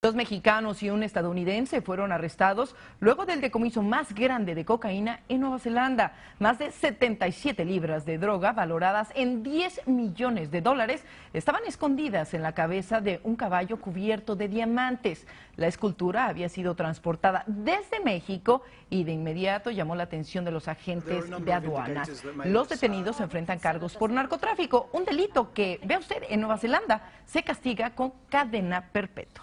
Dos mexicanos y un estadounidense fueron arrestados luego del decomiso más grande de cocaína en Nueva Zelanda. Más de 77 libras de droga valoradas en 10 millones de dólares estaban escondidas en la cabeza de un caballo cubierto de diamantes. La escultura había sido transportada desde México y de inmediato llamó la atención de los agentes de aduanas. Los detenidos enfrentan cargos por narcotráfico, un delito que, vea usted, en Nueva Zelanda se castiga con cadena perpetua.